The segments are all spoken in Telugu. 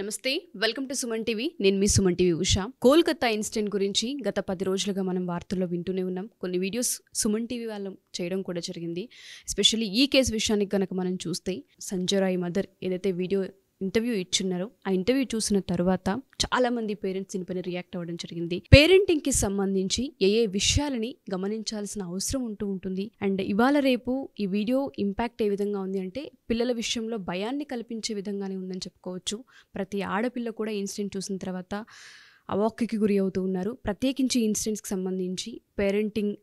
నమస్తే వెల్కమ్ టు సుమన్ టీవీ నేను మీ సుమన్ టీవీ ఉషా కోల్కతా ఇన్సిడెంట్ గురించి గత పది రోజులుగా మనం వార్తల్లో వింటూనే ఉన్నాం కొన్ని వీడియోస్ సుమన్ టీవీ వాళ్ళు చేయడం కూడా జరిగింది ఎస్పెషల్లీ ఈ కేసు విషయానికి కనుక మనం చూస్తే సంజయ్ రాయ్ మదర్ ఏదైతే వీడియో ఇంటర్వ్యూ ఇచ్చున్నారు ఆ ఇంటర్వ్యూ చూసిన తర్వాత చాలా మంది పేరెంట్స్ దీనిపైన రియాక్ట్ అవ్వడం జరిగింది పేరెంటింగ్ కి సంబంధించి ఏ ఏ విషయాలని గమనించాల్సిన అవసరం ఉంటూ ఉంటుంది అండ్ ఇవాళ రేపు ఈ వీడియో ఇంపాక్ట్ ఏ విధంగా ఉంది అంటే పిల్లల విషయంలో భయాన్ని కల్పించే విధంగానే ఉందని చెప్పుకోవచ్చు ప్రతి ఆడపిల్ల కూడా ఇన్సిడెంట్ చూసిన తర్వాత అవాక్కి గురి అవుతూ ఉన్నారు ప్రత్యేకించి ఇన్సిడెంట్స్కి సంబంధించి పేరెంటింగ్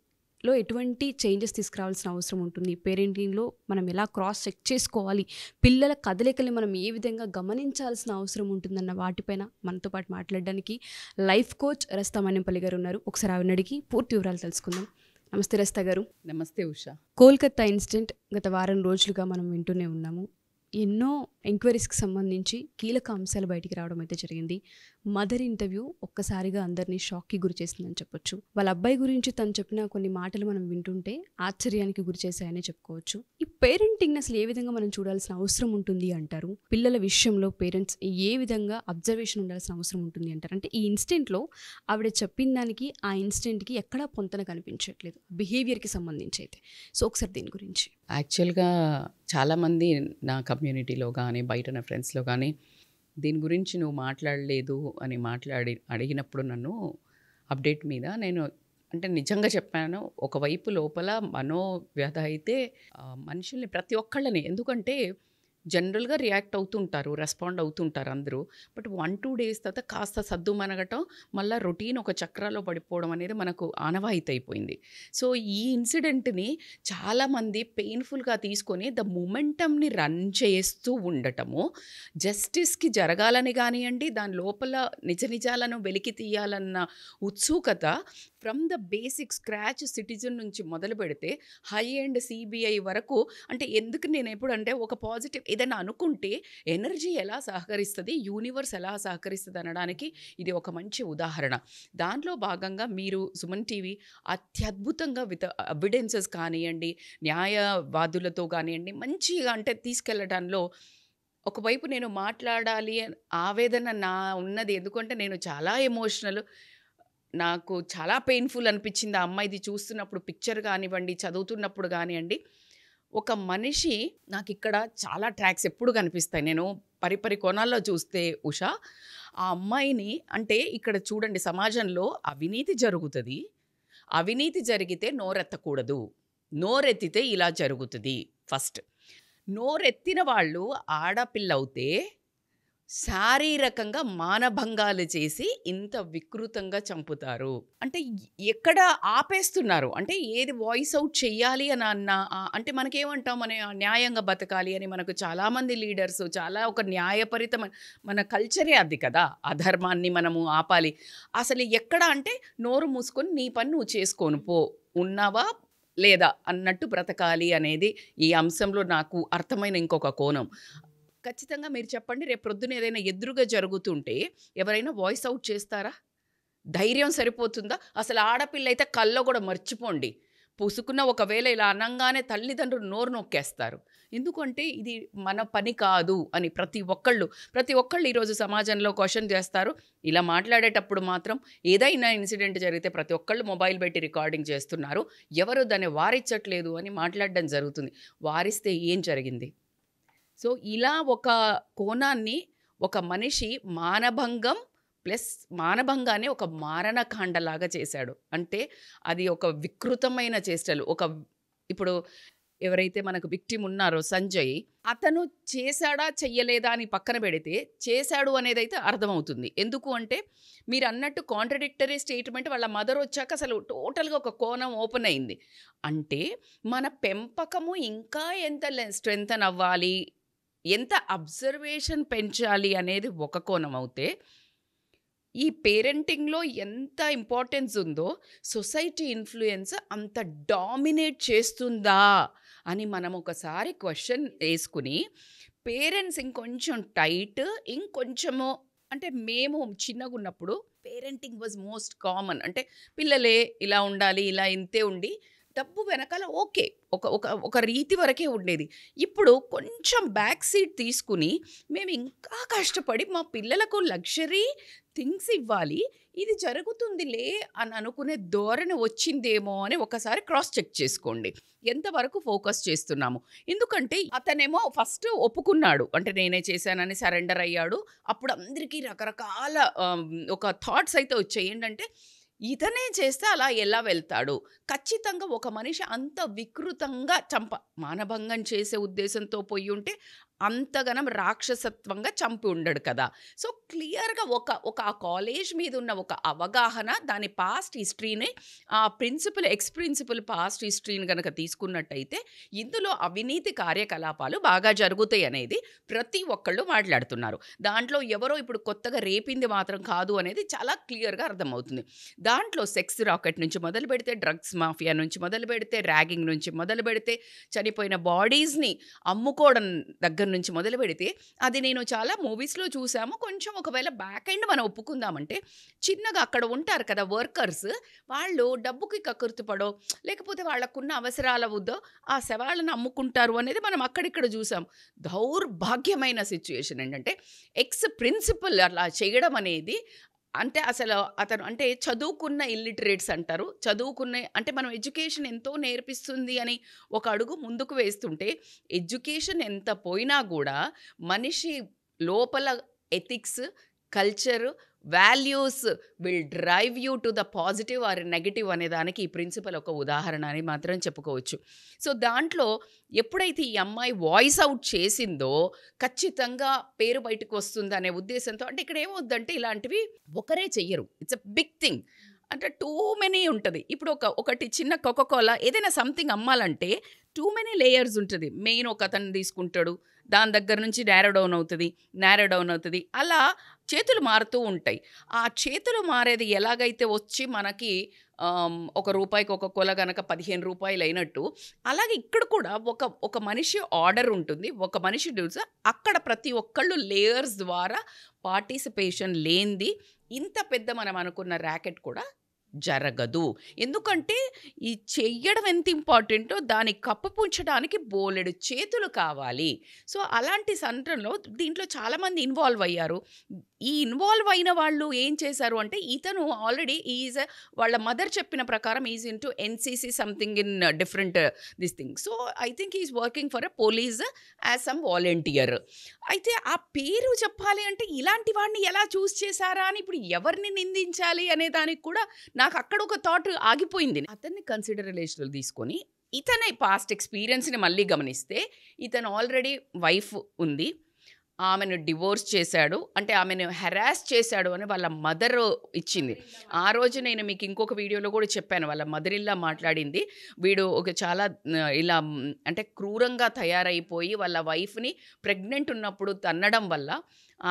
లో ఎటువంటి చేంజెస్ తీసుకురావాల్సిన అవసరం ఉంటుంది పేరెంటింగ్లో మనం ఎలా క్రాస్ చెక్ చేసుకోవాలి పిల్లల కదలికల్ని మనం ఏ విధంగా గమనించాల్సిన అవసరం ఉంటుందన్న వాటిపైన మనతో పాటు మాట్లాడడానికి లైఫ్ కోచ్ రస్తా మణింపల్లి గారు ఉన్నారు ఒకసారి ఆవిడ అడిగి పూర్తి వివరాలు తెలుసుకుందాం నమస్తే రస్తా గారు నమస్తే ఉషా కోల్కత్తా ఇన్సిడెంట్ గత వారం రోజులుగా మనం వింటూనే ఉన్నాము ఎన్నో ఎంక్వైరీస్కి సంబంధించి కీలక అంశాలు బయటికి రావడం అయితే జరిగింది మదర్ ఇంటర్వ్యూ ఒక్కసారిగా అందరినీ షాక్కి గురి చేసిందని చెప్పొచ్చు వాళ్ళ అబ్బాయి గురించి తను చెప్పిన కొన్ని మాటలు మనం వింటుంటే ఆశ్చర్యానికి గురి చేశాయని చెప్పుకోవచ్చు ఈ పేరెంటింగ్ అసలు ఏ విధంగా మనం చూడాల్సిన అవసరం ఉంటుంది అంటారు పిల్లల విషయంలో పేరెంట్స్ ఏ విధంగా అబ్జర్వేషన్ ఉండాల్సిన అవసరం ఉంటుంది అంటారు అంటే ఈ ఇన్స్టెంట్లో ఆవిడ చెప్పిన దానికి ఆ ఇన్స్టెంట్కి ఎక్కడా పొంతన కనిపించట్లేదు బిహేవియర్కి సంబంధించి అయితే సో ఒకసారి దీని గురించి యాక్చువల్గా చాలామంది నా కమ్యూనిటీలో కానీ బయట నా ఫ్రెండ్స్లో కానీ దీని గురించి నువ్వు మాట్లాడలేదు అని మాట్లాడి అడిగినప్పుడు నన్ను అప్డేట్ మీద నేను అంటే నిజంగా చెప్పాను ఒకవైపు లోపల మనోవ్యధ అయితే మనుషుల్ని ప్రతి ఒక్కళ్ళని ఎందుకంటే జనరల్గా రియాక్ట్ అవుతుంటారు రెస్పాండ్ అవుతుంటారు అందరూ బట్ వన్ టూ డేస్ తర్వాత కాస్త సద్దు మనగటం మళ్ళీ రొటీన్ ఒక చక్రాలో పడిపోవడం అనేది మనకు ఆనవాయితీ అయిపోయింది సో ఈ ఇన్సిడెంట్ని చాలామంది పెయిన్ఫుల్గా తీసుకొని ద మూమెంటమ్ని రన్ చేస్తూ ఉండటము జస్టిస్కి జరగాలని కానివ్వండి దాని లోపల నిజ నిజాలను వెలికి తీయాలన్న ఉత్సుకత from the basic scratch citizen నుంచి మొదలు పెడితే హై అండ్ సిబిఐ వరకు అంటే ఎందుకు నేను ఎప్పుడు అంటే ఒక పాజిటివ్ ఏదైనా అనుకుంటే ఎనర్జీ ఎలా సహకరిస్తుంది యూనివర్స్ ఎలా సహకరిస్తుంది అనడానికి ఇది ఒక మంచి ఉదాహరణ దానిలో భాగంగా మీరు సుమన్ టీవీ అత్యద్భుతంగా విత అబిడెన్సెస్ కానివ్వండి న్యాయవాదులతో కానివ్వండి మంచిగా అంటే తీసుకెళ్ళడంలో ఒకవైపు నేను మాట్లాడాలి ఆవేదన నా ఉన్నది ఎందుకంటే నేను చాలా ఎమోషనల్ నాకు చాలా పెయిన్ఫుల్ అనిపించింది ఆ అమ్మాయిది చూస్తున్నప్పుడు పిక్చర్ కానివ్వండి చదువుతున్నప్పుడు కానివ్వండి ఒక మనిషి నాకు ఇక్కడ చాలా ట్రాక్స్ ఎప్పుడు కనిపిస్తాయి నేను పరిపరి కోణాల్లో చూస్తే ఉషా ఆ అమ్మాయిని అంటే ఇక్కడ చూడండి సమాజంలో అవినీతి జరుగుతుంది అవినీతి జరిగితే నోరెత్తకూడదు నోరెత్తితే ఇలా జరుగుతుంది ఫస్ట్ నోరెత్తిన వాళ్ళు ఆడపిల్ల అవుతే శారీరకంగా మానభంగాలు చేసి ఇంత వికృతంగా చంపుతారు అంటే ఎక్కడ ఆపేస్తున్నారు అంటే ఏది వాయిస్ అవుట్ చెయ్యాలి అని అన్న అంటే మనకేమంటాం మన న్యాయంగా బతకాలి అని మనకు చాలామంది లీడర్స్ చాలా ఒక న్యాయపరితమైన మన కల్చరే అది కదా అధర్మాన్ని మనము ఆపాలి అసలు ఎక్కడ అంటే నోరు మూసుకొని నీ పని నువ్వు చేసుకొని పో ఉన్నావా లేదా అన్నట్టు బ్రతకాలి అనేది ఈ అంశంలో నాకు అర్థమైన ఇంకొక కోణం ఖచ్చితంగా మీరు చెప్పండి రేపు ప్రొద్దున ఏదైనా ఎదురుగా జరుగుతుంటే ఎవరైనా వాయిస్ అవుట్ చేస్తారా ధైర్యం సరిపోతుందా అసలు ఆడపిల్ల అయితే కళ్ళ కూడా మర్చిపోండి పూసుకున్న ఒకవేళ ఇలా అనంగానే తల్లిదండ్రులు నోరు నొక్కేస్తారు ఎందుకంటే ఇది మన పని కాదు అని ప్రతి ఒక్కళ్ళు ప్రతి ఒక్కళ్ళు ఈరోజు సమాజంలో క్వశ్చన్ చేస్తారు ఇలా మాట్లాడేటప్పుడు మాత్రం ఏదైనా ఇన్సిడెంట్ జరిగితే ప్రతి ఒక్కళ్ళు మొబైల్ పెట్టి రికార్డింగ్ చేస్తున్నారు ఎవరు దాన్ని వారించట్లేదు అని మాట్లాడడం జరుగుతుంది వారిస్తే ఏం జరిగింది సో ఇలా ఒక కోణాన్ని ఒక మనిషి మానభంగం ప్లస్ మానభంగానే ఒక మారణకాండలాగా చేశాడు అంటే అది ఒక వికృతమైన చేష్టలు ఒక ఇప్పుడు ఎవరైతే మనకు విక్టిమ్ ఉన్నారో సంజయ్ అతను చేశాడా చెయ్యలేదా అని పక్కన పెడితే చేశాడు అనేది అయితే అర్థమవుతుంది ఎందుకు అంటే మీరు అన్నట్టు కాంట్రడిక్టరీ స్టేట్మెంట్ వాళ్ళ మదర్ వచ్చాక అసలు టోటల్గా ఒక కోణం ఓపెన్ అయింది అంటే మన పెంపకము ఇంకా ఎంత స్ట్రెంగ్తన్ అవ్వాలి ఎంత అబ్జర్వేషన్ పెంచాలి అనేది ఒక కోణం అవుతే ఈ పేరెంటింగ్లో ఎంత ఇంపార్టెన్స్ ఉందో సొసైటీ ఇన్ఫ్లుయెన్స్ అంత డామినేట్ చేస్తుందా అని మనం ఒకసారి క్వశ్చన్ వేసుకుని పేరెంట్స్ ఇంకొంచెం టైట్ ఇంకొంచెము అంటే మేము చిన్నగా ఉన్నప్పుడు పేరెంటింగ్ వాజ్ మోస్ట్ కామన్ అంటే పిల్లలే ఇలా ఉండాలి ఇలా ఇంతే ఉండి డబ్బు వెనకాల ఓకే ఒక ఒక ఒక రీతి వరకే ఉండేది ఇప్పుడు కొంచెం బ్యాక్ సీట్ తీసుకుని మేము ఇంకా కష్టపడి మా పిల్లలకు లగ్జరీ థింగ్స్ ఇవ్వాలి ఇది జరుగుతుందిలే అని అనుకునే ధోరణి వచ్చిందేమో అని ఒకసారి క్రాస్ చెక్ చేసుకోండి ఎంతవరకు ఫోకస్ చేస్తున్నాము ఎందుకంటే అతనేమో ఫస్ట్ ఒప్పుకున్నాడు అంటే నేనే చేశానని సరెండర్ అయ్యాడు అప్పుడు అందరికీ రకరకాల ఒక థాట్స్ అయితే వచ్చాయి ఏంటంటే ఇతనే చేస్తే అలా ఎలా వెళ్తాడు ఖచ్చితంగా ఒక మనిషి అంత వికృతంగా చంప మానభంగం చేసే ఉద్దేశంతో పోయి ఉంటే అంతగనం రాక్షసత్వంగా చంపి ఉండడు కదా సో క్లియర్గా ఒక ఒక ఆ కాలేజ్ మీద ఉన్న ఒక అవగాహన దాని పాస్ట్ హిస్టరీని ఆ ప్రిన్సిపల్ ఎక్స్ ప్రిన్సిపల్ పాస్ట్ హిస్టరీని కనుక తీసుకున్నట్టయితే ఇందులో అవినీతి కార్యకలాపాలు బాగా జరుగుతాయి అనేది ప్రతి ఒక్కళ్ళు మాట్లాడుతున్నారు దాంట్లో ఎవరో ఇప్పుడు కొత్తగా రేపింది మాత్రం కాదు అనేది చాలా క్లియర్గా అర్థమవుతుంది దాంట్లో సెక్స్ రాకెట్ నుంచి మొదలు పెడితే డ్రగ్స్ మాఫియా నుంచి మొదలు పెడితే ర్యాగింగ్ నుంచి మొదలు పెడితే చనిపోయిన బాడీస్ని అమ్ముకోవడం దగ్గర నుంచి మొదలు పెడితే అది నేను చాలా మూవీస్లో చూసాము కొంచెం ఒకవేళ బ్యాక్ ఎండ్ మనం ఒప్పుకుందామంటే చిన్నగా అక్కడ ఉంటారు కదా వర్కర్స్ వాళ్ళు డబ్బుకి కకృతిపడో లేకపోతే వాళ్ళకున్న అవసరాల వద్దో ఆ శవాళ్ళను అమ్ముకుంటారు అనేది మనం అక్కడిక్కడ చూసాం దౌర్భాగ్యమైన సిచ్యుయేషన్ ఏంటంటే ఎక్స్ ప్రిన్సిపల్ అలా చేయడం అనేది అంటే అసలు అతను అంటే చదువుకున్న ఇల్లిటరేట్స్ అంటారు చదువుకున్న అంటే మనం ఎడ్యుకేషన్ ఎంతో నేర్పిస్తుంది అని ఒక అడుగు ముందుకు వేస్తుంటే ఎడ్యుకేషన్ ఎంత పోయినా కూడా మనిషి లోపల ethics culture values will drive you to the positive or negative అనే దానికి ఈ ప్రిన్సిపల్ ఒక ఉదాహరణ అని మాత్రం చెప్పుకోవచ్చు సో దాంట్లో ఎప్పుడైతే ఈ అమ్మాయి వాయిస్ అవుట్ చేసిందో ఖచ్చితంగా పేరు బయటకు వస్తుందనే ఉద్దేశంతో అంటే ఇక్కడ ఏమవుద్దంటే ఇలాంటివి ఒకరే చెయ్యరు ఇట్స్ అ బిగ్ థింగ్ అంటే టూ మెనీ ఉంటుంది ఇప్పుడు ఒక ఒకటి చిన్న కోకోకోలా ఏదైనా సంథింగ్ అమ్మాలంటే టూ మెనీ లేయర్స్ ఉంటుంది మెయిన్ ఒక అతను తీసుకుంటాడు దాని దగ్గర నుంచి నేరో డౌన్ అవుతుంది నేరో డౌన్ అవుతుంది అలా చేతులు మారుతూ ఉంటాయి ఆ చేతులు మారేది ఎలాగైతే వచ్చి మనకి ఒక రూపాయికి ఒక కొల గనక పదిహేను రూపాయలు అయినట్టు అలాగే ఇక్కడ కూడా ఒక ఒక మనిషి ఆర్డర్ ఉంటుంది ఒక మనిషి డ్యూస్ అక్కడ ప్రతి ఒక్కళ్ళు లేయర్స్ ద్వారా పార్టిసిపేషన్ లేనిది ఇంత పెద్ద మనం అనుకున్న ర్యాకెట్ కూడా జరగదు ఎందుకంటే ఈ చెయ్యడం ఎంత ఇంపార్టెంటో దాన్ని పుంచడానికి బోలెడు చేతులు కావాలి సో అలాంటి సందర్భంలో దీంట్లో చాలామంది ఇన్వాల్వ్ అయ్యారు ఈ ఇన్వాల్వ్ అయిన వాళ్ళు ఏం చేశారు అంటే ఇతను ఆల్రెడీ ఈజ్ వాళ్ళ మదర్ చెప్పిన ప్రకారం is in to NCC something in different this thing so I think is working for a police as some volunteer అయితే ఆ పేరు చెప్పాలి అంటే ఇలాంటి వాడిని ఎలా చూస్ చేశారా అని ఇప్పుడు ఎవరిని నిందించాలి అనే దానికి కూడా నాకు అక్కడ ఒక థాట్ ఆగిపోయింది అతన్ని కన్సిడరేషన్లు తీసుకొని ఇతని పాస్ట్ ఎక్స్పీరియన్స్ని మళ్ళీ గమనిస్తే ఇతను ఆల్రెడీ వైఫ్ ఉంది ఆమెను డివోర్స్ చేశాడు అంటే ఆమెను హెరాస్ చేశాడు అని వాళ్ళ మదర్ ఇచ్చింది ఆ రోజు నేను మీకు ఇంకొక వీడియోలో కూడా చెప్పాను వాళ్ళ మదర్ ఇలా మాట్లాడింది వీడు ఒక చాలా ఇలా అంటే క్రూరంగా తయారైపోయి వాళ్ళ వైఫ్ని ప్రెగ్నెంట్ ఉన్నప్పుడు తన్నడం వల్ల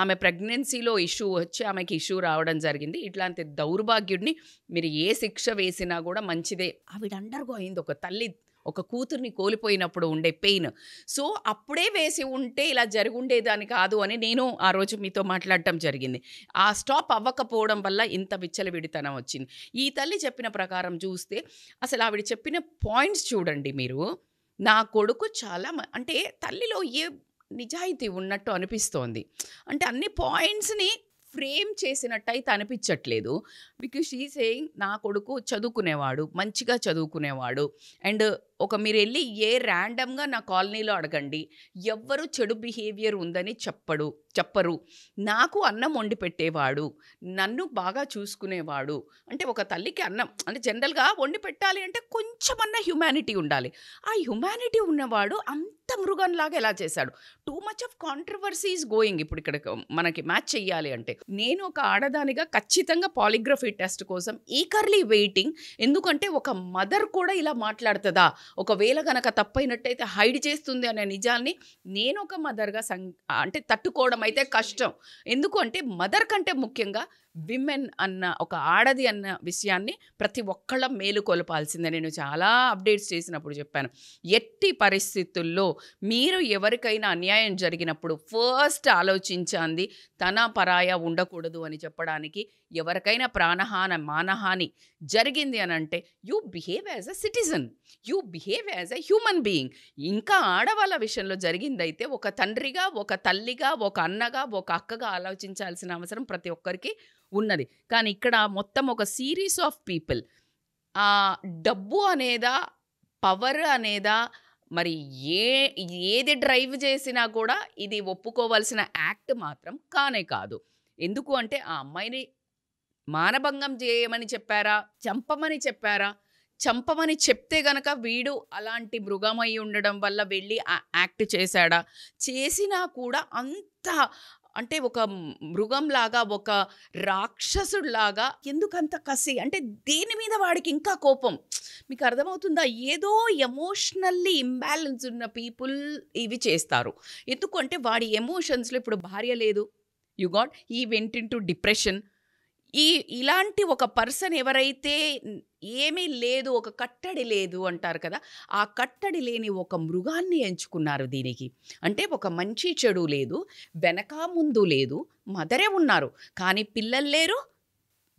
ఆమె ప్రెగ్నెన్సీలో ఇష్యూ వచ్చి ఆమెకి ఇష్యూ రావడం జరిగింది ఇట్లాంటి దౌర్భాగ్యుడిని మీరు ఏ శిక్ష వేసినా కూడా మంచిదే ఆవిడ అయింది ఒక తల్లి ఒక కూతుర్ని కోల్పోయినప్పుడు ఉండే పెయిన్ సో అప్పుడే వేసి ఉంటే ఇలా ఉండేదాన్ని కాదు అని నేను ఆ రోజు మీతో మాట్లాడటం జరిగింది ఆ స్టాప్ అవ్వకపోవడం వల్ల ఇంత విచ్చలవిడితనం వచ్చింది ఈ తల్లి చెప్పిన ప్రకారం చూస్తే అసలు ఆవిడ చెప్పిన పాయింట్స్ చూడండి మీరు నా కొడుకు చాలా అంటే తల్లిలో ఏ నిజాయితీ ఉన్నట్టు అనిపిస్తోంది అంటే అన్ని పాయింట్స్ని ఫ్రేమ్ చేసినట్టయితే అనిపించట్లేదు బికాస్ షీ సేయింగ్ నా కొడుకు చదువుకునేవాడు మంచిగా చదువుకునేవాడు అండ్ ఒక మీరు వెళ్ళి ఏ ర్యాండమ్గా నా కాలనీలో అడగండి ఎవ్వరూ చెడు బిహేవియర్ ఉందని చెప్పడు చెప్పరు నాకు అన్నం వండి పెట్టేవాడు నన్ను బాగా చూసుకునేవాడు అంటే ఒక తల్లికి అన్నం అంటే జనరల్గా వండి పెట్టాలి అంటే అన్న హ్యుమానిటీ ఉండాలి ఆ హ్యుమానిటీ ఉన్నవాడు అంత మృగంలాగా ఎలా చేశాడు too much of controversies going ఇప్పుడు ఇక్కడ మనకి మ్యాచ్ చేయాలి అంటే నేను ఒక ఆడదానిగా ఖచ్చితంగా పాలిగ్రఫీ టెస్ట్ కోసం ఈకర్లీ వెయిటింగ్ ఎందుకంటే ఒక మదర్ కూడా ఇలా మాట్లాడుతుందా ఒకవేళ కనుక తప్పైనట్టయితే హైడ్ చేస్తుంది అనే నిజాన్ని నేను ఒక మదర్గా సం అంటే తట్టుకోవడం అయితే కష్టం ఎందుకు అంటే మదర్ కంటే ముఖ్యంగా విమెన్ అన్న ఒక ఆడది అన్న విషయాన్ని ప్రతి ఒక్కళ్ళ మేలు కొలపాల్సిందే నేను చాలా అప్డేట్స్ చేసినప్పుడు చెప్పాను ఎట్టి పరిస్థితుల్లో మీరు ఎవరికైనా అన్యాయం జరిగినప్పుడు ఫస్ట్ ఆలోచించింది తన పరాయ ఉండకూడదు అని చెప్పడానికి ఎవరికైనా ప్రాణహాన మానహాని జరిగింది అని అంటే you behave as a citizen you behave as a human being ఇంకా ఆడవాళ్ళ విషయంలో జరిగిందైతే ఒక తండ్రిగా ఒక తల్లిగా ఒక అన్నగా ఒక అక్కగా ఆలోచించాల్సిన అవసరం ప్రతి ఒక్కరికి ఉన్నది కానీ ఇక్కడ మొత్తం ఒక సిరీస్ ఆఫ్ పీపుల్ డబ్బు అనేదా పవర్ అనేదా మరి ఏ ఏది డ్రైవ్ చేసినా కూడా ఇది ఒప్పుకోవాల్సిన యాక్ట్ మాత్రం కానే కాదు ఎందుకు అంటే ఆ అమ్మాయిని మానభంగం చేయమని చెప్పారా చంపమని చెప్పారా చంపమని చెప్తే గనక వీడు అలాంటి మృగమై ఉండడం వల్ల వెళ్ళి ఆ యాక్ట్ చేశాడా చేసినా కూడా అంత అంటే ఒక మృగంలాగా ఒక రాక్షసుడిలాగా ఎందుకంత కసి అంటే దేని మీద వాడికి ఇంకా కోపం మీకు అర్థమవుతుందా ఏదో ఎమోషనల్లీ ఇంబ్యాలెన్స్ ఉన్న పీపుల్ ఇవి చేస్తారు ఎందుకంటే వాడి ఎమోషన్స్లో ఇప్పుడు భార్య లేదు యు గాట్ ఈ వెంట ఇన్ టు డిప్రెషన్ ఈ ఇలాంటి ఒక పర్సన్ ఎవరైతే ఏమీ లేదు ఒక కట్టడి లేదు అంటారు కదా ఆ కట్టడి లేని ఒక మృగాన్ని ఎంచుకున్నారు దీనికి అంటే ఒక మంచి చెడు లేదు వెనక ముందు లేదు మదరే ఉన్నారు కానీ పిల్లలు లేరు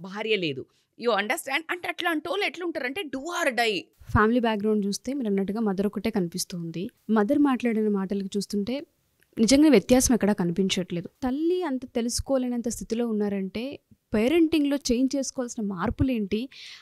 భార్య లేదు యు అండర్స్టాండ్ అంటే అట్లా ఎట్లుంటారు అంటే do or die family background చూస్తే మీరు అన్నట్టుగా మదర్ ఒకటే కనిపిస్తుంది మదర్ మాట్లాడిన మాటలకు చూస్తుంటే నిజంగా వ్యత్యాసం ఎక్కడా కనిపించట్లేదు తల్లి అంత తెలుసుకోలేనంత స్థితిలో ఉన్నారంటే పేరెంటింగ్లో చేంజ్ చేసుకోవాల్సిన మార్పులు ఏంటి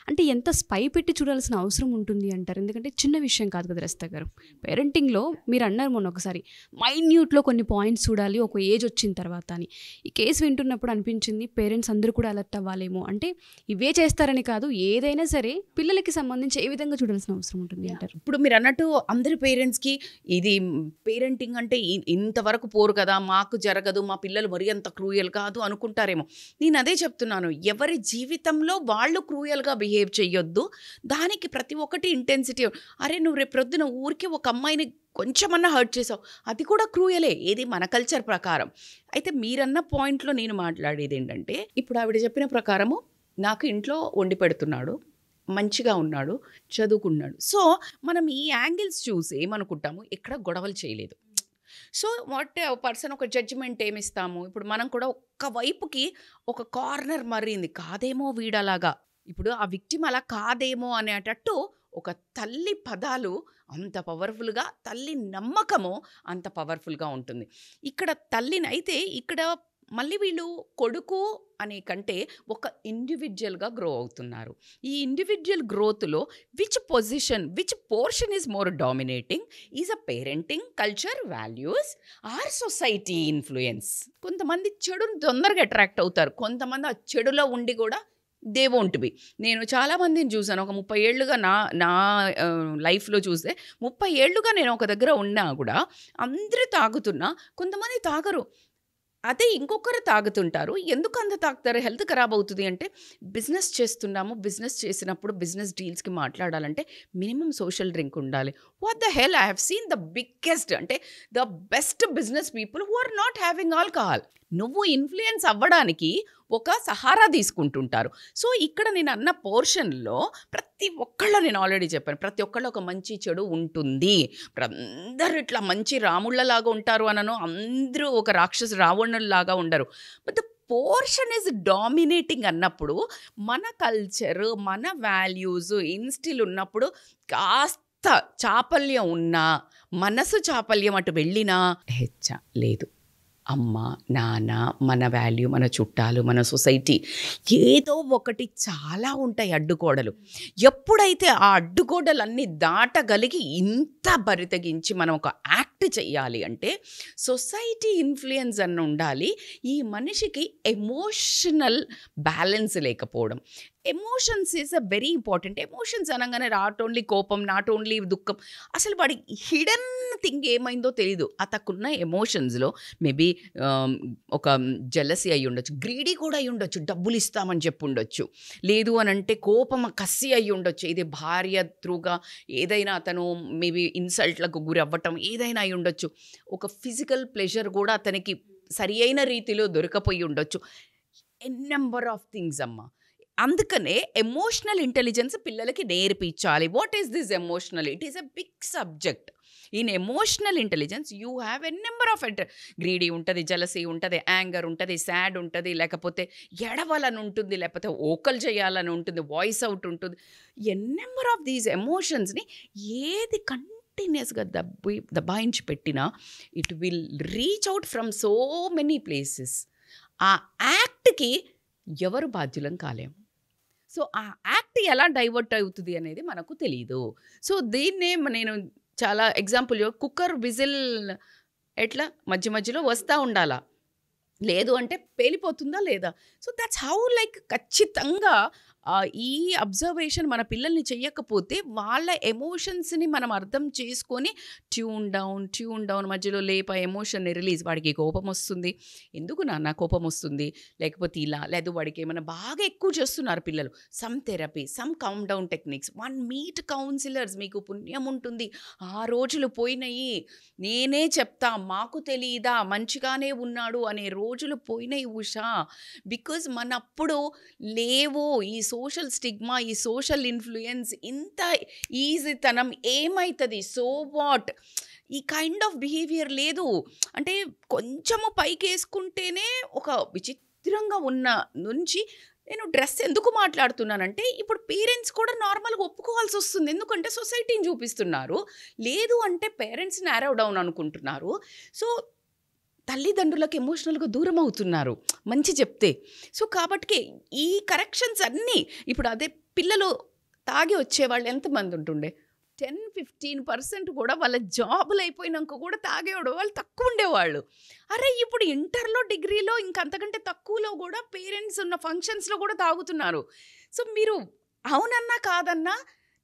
అంటే ఎంత స్పై పెట్టి చూడాల్సిన అవసరం ఉంటుంది అంటారు ఎందుకంటే చిన్న విషయం కాదు కదా రస్తా గారు పేరెంటింగ్లో మీరు అన్నారు మొన్న ఒకసారి మైన్యూట్లో కొన్ని పాయింట్స్ చూడాలి ఒక ఏజ్ వచ్చిన తర్వాత అని ఈ కేసు వింటున్నప్పుడు అనిపించింది పేరెంట్స్ అందరూ కూడా అలర్ట్ అవ్వాలేమో అంటే ఇవే చేస్తారని కాదు ఏదైనా సరే పిల్లలకి సంబంధించి ఏ విధంగా చూడాల్సిన అవసరం ఉంటుంది అంటారు ఇప్పుడు మీరు అన్నట్టు అందరి పేరెంట్స్కి ఇది పేరెంటింగ్ అంటే ఇంతవరకు పోరు కదా మాకు జరగదు మా పిల్లలు మరి అంత క్రూయల్ కాదు అనుకుంటారేమో నేను అదే చెప్తున్నాను చెప్తున్నాను ఎవరి జీవితంలో వాళ్ళు క్రూయల్గా బిహేవ్ చేయొద్దు దానికి ప్రతి ఒక్కటి ఇంటెన్సిటీ అరే నువ్వు రేపు ప్రొద్దున ఊరికి ఒక అమ్మాయిని కొంచెమన్నా హర్ట్ చేసావు అది కూడా క్రూయలే ఏది మన కల్చర్ ప్రకారం అయితే మీరన్న పాయింట్లో నేను మాట్లాడేది ఏంటంటే ఇప్పుడు ఆవిడ చెప్పిన ప్రకారము నాకు ఇంట్లో వండి పెడుతున్నాడు మంచిగా ఉన్నాడు చదువుకున్నాడు సో మనం ఈ యాంగిల్స్ చూసి ఏమనుకుంటాము ఎక్కడ గొడవలు చేయలేదు సో వాట్ పర్సన్ ఒక జడ్జిమెంట్ ఏమిస్తాము ఇప్పుడు మనం కూడా ఒక్క వైపుకి ఒక కార్నర్ మరింది కాదేమో వీడలాగా ఇప్పుడు ఆ విక్టిమ్ అలా కాదేమో అనేటట్టు ఒక తల్లి పదాలు అంత పవర్ఫుల్గా తల్లి నమ్మకము అంత పవర్ఫుల్గా ఉంటుంది ఇక్కడ తల్లిని అయితే ఇక్కడ మళ్ళీ వీళ్ళు కొడుకు అనే కంటే ఒక ఇండివిజువల్గా గ్రో అవుతున్నారు ఈ ఇండివిజువల్ గ్రోత్లో which position which portion is more dominating is a parenting culture values or society influence కొంతమంది చెడును తొందరగా అట్రాక్ట్ అవుతారు కొంతమంది ఆ చెడులో ఉండి కూడా దే వోంట్ బి నేను చాలామందిని చూశాను ఒక ముప్పై ఏళ్ళుగా నా నా లైఫ్లో చూస్తే ముప్పై ఏళ్ళుగా నేను ఒక దగ్గర ఉన్నా కూడా అందరూ తాగుతున్నా కొంతమంది తాగరు అదే ఇంకొకరు తాగుతుంటారు ఎందుకు అంత తాగుతారు హెల్త్ ఖరాబ్ అవుతుంది అంటే బిజినెస్ చేస్తున్నాము బిజినెస్ చేసినప్పుడు బిజినెస్ డీల్స్కి మాట్లాడాలంటే మినిమం సోషల్ డ్రింక్ ఉండాలి what the hell I have seen the biggest అంటే the best business people who are not having alcohol నువ్వు ఇన్ఫ్లుయెన్స్ అవ్వడానికి ఒక సహారా తీసుకుంటుంటారు సో ఇక్కడ నేను అన్న పోర్షన్లో ప్రతి ఒక్కళ్ళు నేను ఆల్రెడీ చెప్పాను ప్రతి ఒక్కళ్ళు ఒక మంచి చెడు ఉంటుంది అందరూ ఇట్లా మంచి రాముళ్ళలాగా ఉంటారు అనను అందరూ ఒక రాక్షసు రావణులాగా ఉండరు బట్ పోర్షన్ ఇస్ డామినేటింగ్ అన్నప్పుడు మన కల్చర్ మన వాల్యూస్ ఇన్స్టిల్ ఉన్నప్పుడు కాస్త చాపల్యం ఉన్నా మనసు చాపల్యం అటు వెళ్ళినా హెచ్చ లేదు అమ్మ నాన్న మన వాల్యూ మన చుట్టాలు మన సొసైటీ ఏదో ఒకటి చాలా ఉంటాయి అడ్డుగోడలు ఎప్పుడైతే ఆ అడ్డుగోడలన్నీ దాటగలిగి ఇంత బరితగించి మనం ఒక యాక్ట్ చేయాలి అంటే సొసైటీ ఇన్ఫ్లుయెన్స్ అన్న ఉండాలి ఈ మనిషికి ఎమోషనల్ బ్యాలెన్స్ లేకపోవడం emotions is a very important emotions అనగానే నాట్ ఓన్లీ కోపం నాట్ ఓన్లీ దుఃఖం అసలు వాడి హిడెన్ థింగ్ ఏమైందో తెలీదు అతకున్న ఎమోషన్స్లో మేబీ ఒక జలసి అయి ఉండొచ్చు గ్రీడీ కూడా అయి ఉండొచ్చు డబ్బులు ఇస్తామని చెప్పి ఉండొచ్చు లేదు అని అంటే కోపం కసి అయి ఉండొచ్చు ఇది భార్య త్రూగా ఏదైనా అతను మేబీ ఇన్సల్ట్లకు గురి అవ్వటం ఏదైనా అయి ఉండొచ్చు ఒక ఫిజికల్ ప్లెజర్ కూడా అతనికి సరి అయిన రీతిలో దొరకపోయి ఉండొచ్చు ఎన్ నెంబర్ ఆఫ్ థింగ్స్ అమ్మ అందుకనే ఎమోషనల్ ఇంటెలిజెన్స్ పిల్లలకి నేర్పించాలి what is this emotional it is a big subject in emotional intelligence you have a number of enter greedy ఉంటుంది జలసీ ఉంటుంది యాంగర్ ఉంటుంది సాడ్ ఉంటుంది లేకపోతే ఎడవాలని ఉంటుంది లేకపోతే ఓకల్ చేయాలని ఉంటుంది వాయిస్ అవుట్ ఉంటుంది ఎ నెంబర్ ఆఫ్ దీస్ ఎమోషన్స్ని ఏది కంటిన్యూస్గా దబ్బి దబాయించి పెట్టినా it will reach out from so many places ఆ యాక్ట్కి ఎవరు బాధ్యులం కాలేము సో ఆ యాక్ట్ ఎలా డైవర్ట్ అవుతుంది అనేది మనకు తెలియదు సో దీన్నే నేను చాలా ఎగ్జాంపుల్ కుక్కర్ విజిల్ ఎట్లా మధ్య మధ్యలో వస్తూ ఉండాలా లేదు అంటే పేలిపోతుందా లేదా సో దట్స్ హౌ లైక్ ఖచ్చితంగా ఈ అబ్జర్వేషన్ మన పిల్లల్ని చెయ్యకపోతే వాళ్ళ ఎమోషన్స్ని మనం అర్థం చేసుకొని ట్యూన్ డౌన్ ట్యూన్ డౌన్ మధ్యలో లేప ఎమోషన్ని రిలీజ్ వాడికి కోపం వస్తుంది ఎందుకు నాన్న కోపం వస్తుంది లేకపోతే ఇలా లేదు వాడికి ఏమైనా బాగా ఎక్కువ చేస్తున్నారు పిల్లలు some therapy some countdown techniques one meet counsellors మీకు పుణ్యం ఉంటుంది ఆ రోజులు పోయినాయి నేనే చెప్తా మాకు తెలియదా మంచిగానే ఉన్నాడు అనే రోజులు పోయినాయి ఉషా బికాజ్ మనప్పుడు లేవో ఈ సోషల్ స్టిగ్మా ఈ సోషల్ ఇన్ఫ్లుయెన్స్ ఇంత ఈజీతనం ఏమవుతుంది సో వాట్ ఈ కైండ్ ఆఫ్ బిహేవియర్ లేదు అంటే కొంచెము పైకి వేసుకుంటేనే ఒక విచిత్రంగా ఉన్న నుంచి నేను డ్రెస్ ఎందుకు మాట్లాడుతున్నానంటే ఇప్పుడు పేరెంట్స్ కూడా నార్మల్గా ఒప్పుకోవాల్సి వస్తుంది ఎందుకంటే సొసైటీని చూపిస్తున్నారు లేదు అంటే పేరెంట్స్ నేరవ్ డౌన్ అనుకుంటున్నారు సో తల్లిదండ్రులకు ఎమోషనల్గా దూరం అవుతున్నారు మంచి చెప్తే సో కాబట్టి ఈ కరెక్షన్స్ అన్నీ ఇప్పుడు అదే పిల్లలు తాగి వచ్చేవాళ్ళు ఎంతమంది ఉంటుండే టెన్ ఫిఫ్టీన్ పర్సెంట్ కూడా వాళ్ళ జాబులు అయిపోయినాక కూడా తాగేవాడు వాళ్ళు తక్కువ ఉండేవాళ్ళు అరే ఇప్పుడు ఇంటర్లో డిగ్రీలో ఇంకంతకంటే తక్కువలో కూడా పేరెంట్స్ ఉన్న ఫంక్షన్స్లో కూడా తాగుతున్నారు సో మీరు అవునన్నా కాదన్నా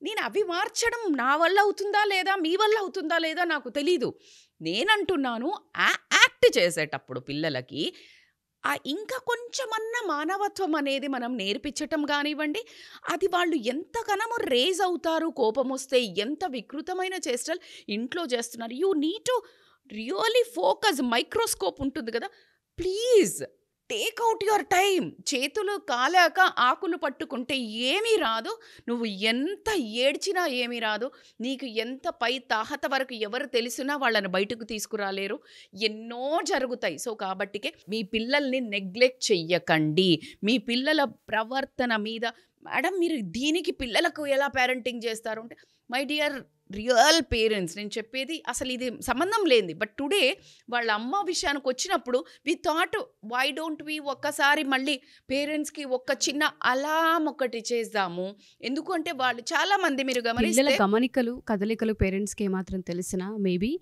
నేను అవి మార్చడం నా వల్ల అవుతుందా లేదా మీ వల్ల అవుతుందా లేదా నాకు తెలీదు నేనంటున్నాను కనెక్ట్ చేసేటప్పుడు పిల్లలకి ఆ ఇంకా కొంచెమన్నా మానవత్వం అనేది మనం నేర్పించటం కానివ్వండి అది వాళ్ళు ఎంతగానో రేజ్ అవుతారు కోపం వస్తే ఎంత వికృతమైన చేష్టలు ఇంట్లో చేస్తున్నారు you need to really focus microscope ఉంటుంది కదా please take out your time చేతులు కాలాక ఆకులు పట్టుకుంటే ఏమీ రాదు నువ్వు ఎంత ఏడ్చినా ఏమీ రాదు నీకు ఎంత పై తాహత వరకు ఎవరు తెలిసినా వాళ్ళని బయటకు తీసుకురాలేరు ఎన్నో జరుగుతాయి సో కాబట్టికే మీ పిల్లల్ని నెగ్లెక్ట్ చెయ్యకండి మీ పిల్లల ప్రవర్తన మీద మేడం మీరు దీనికి పిల్లలకు ఎలా పేరెంటింగ్ చేస్తారు అంటే మై డియర్ రియల్ పేరెంట్స్ నేను చెప్పేది అసలు ఇది సంబంధం లేనిది బట్ టుడే వాళ్ళ అమ్మ విషయానికి వచ్చినప్పుడు we thought why don't we ఒక్కసారి మళ్ళీ పేరెంట్స్కి ఒక్క చిన్న అలాం ఒకటి చేద్దాము ఎందుకంటే వాళ్ళు చాలా మంది మీరు గమనిస్తే గమనికలు కదలికలు పేరెంట్స్కి ఏమాత్రం తెలిసినా మేబీ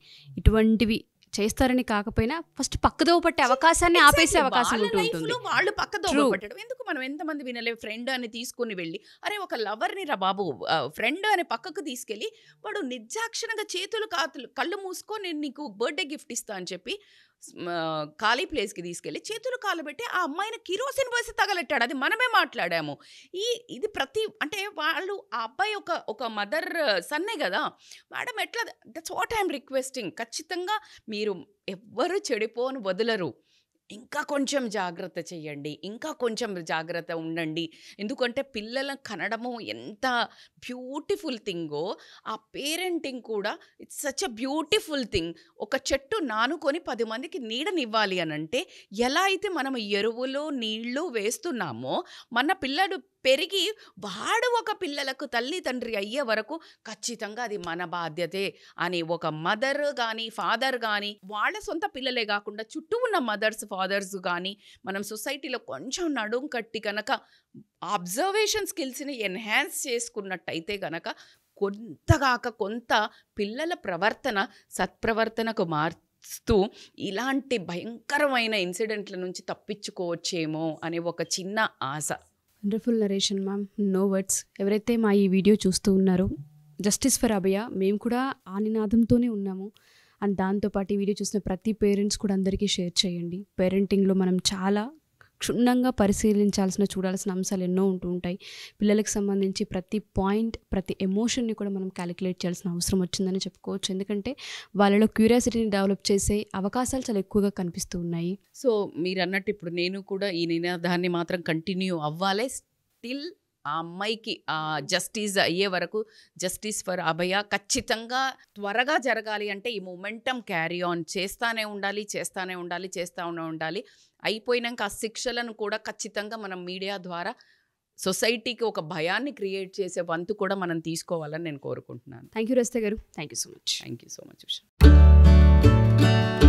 ఇటువంటివి చేస్తారని కాకపోయినా ఫస్ట్ పక్కదోవ పట్టే అవకాశాన్ని ఆపేసే అవకాశం ఉంటుంది వాళ్ళు పక్కదోవ పట్టడం ఎందుకు మనం ఎంతమంది వినలే ఫ్రెండ్ అని తీసుకుని వెళ్ళి అరే ఒక లవర్ని రా బాబు ఫ్రెండ్ అని పక్కకు తీసుకెళ్ళి వాడు నిర్జాక్షణంగా చేతులు కాతులు కళ్ళు మూసుకొని నీకు బర్త్డే గిఫ్ట్ ఇస్తా అని చెప్పి ఖాళీ ప్లేస్కి తీసుకెళ్ళి చేతులు కాలబెట్టి ఆ అమ్మాయిని కిరోసిన్ పోసి తగలెట్టాడు అది మనమే మాట్లాడాము ఈ ఇది ప్రతి అంటే వాళ్ళు ఆ అబ్బాయి ఒక ఒక మదర్ సన్నే కదా మేడం ఎట్లా దట్స్ వాట్ ఐఎమ్ రిక్వెస్టింగ్ ఖచ్చితంగా మీరు ఎవ్వరు చెడిపోని వదలరు ఇంకా కొంచెం జాగ్రత్త చేయండి ఇంకా కొంచెం జాగ్రత్త ఉండండి ఎందుకంటే పిల్లల కనడము ఎంత బ్యూటిఫుల్ థింగో ఆ పేరెంటింగ్ కూడా it's such a beautiful thing ఒక చెట్టు నానుకొని పది మందికి నీడనివ్వాలి అని అంటే ఎలా అయితే మనం ఎరువులు నీళ్లు వేస్తున్నామో మన పిల్లడు పెరిగి వాడు ఒక పిల్లలకు తల్లి తండ్రి అయ్యే వరకు ఖచ్చితంగా అది మన బాధ్యతే అని ఒక మదర్ కానీ ఫాదర్ కానీ వాళ్ళ సొంత పిల్లలే కాకుండా చుట్టూ ఉన్న మదర్స్ ఫాదర్స్ కానీ మనం సొసైటీలో కొంచెం నడుం కట్టి కనుక అబ్జర్వేషన్ స్కిల్స్ని ఎన్హాన్స్ చేసుకున్నట్టయితే గనక కొంతగాక కొంత పిల్లల ప్రవర్తన సత్ప్రవర్తనకు మార్ ఇలాంటి భయంకరమైన ఇన్సిడెంట్ల నుంచి తప్పించుకోవచ్చేమో అనే ఒక చిన్న ఆశ wonderful narration ma'am no words ఎవరైతే మా ఈ వీడియో చూస్తూ ఉన్నారో జస్టిస్ ఫర్ అభయ మేము కూడా ఆ నినాదంతోనే ఉన్నాము అండ్ దాంతోపాటు ఈ వీడియో చూసిన ప్రతి పేరెంట్స్ కూడా అందరికీ షేర్ చేయండి పేరెంటింగ్లో మనం చాలా క్షుణ్ణంగా పరిశీలించాల్సిన చూడాల్సిన అంశాలు ఎన్నో ఉంటూ ఉంటాయి పిల్లలకు సంబంధించి ప్రతి పాయింట్ ప్రతి ఎమోషన్ని కూడా మనం క్యాలిక్యులేట్ చేయాల్సిన అవసరం వచ్చిందని చెప్పుకోవచ్చు ఎందుకంటే వాళ్ళలో క్యూరియాసిటీని డెవలప్ చేసే అవకాశాలు చాలా ఎక్కువగా కనిపిస్తూ ఉన్నాయి సో మీరు అన్నట్టు ఇప్పుడు నేను కూడా ఈ నినాదాన్ని మాత్రం కంటిన్యూ అవ్వాలి స్టిల్ ఆ అమ్మాయికి ఆ జస్టిస్ అయ్యే వరకు జస్టిస్ ఫర్ అభయ ఖచ్చితంగా త్వరగా జరగాలి అంటే ఈ మూమెంటం క్యారీ ఆన్ చేస్తానే ఉండాలి చేస్తానే ఉండాలి చేస్తానే ఉండాలి అయిపోయినాక ఆ శిక్షలను కూడా ఖచ్చితంగా మనం మీడియా ద్వారా సొసైటీకి ఒక భయాన్ని క్రియేట్ చేసే వంతు కూడా మనం తీసుకోవాలని నేను కోరుకుంటున్నాను థ్యాంక్ యూ రస్తే గారు thank you so much thank you so much విషయం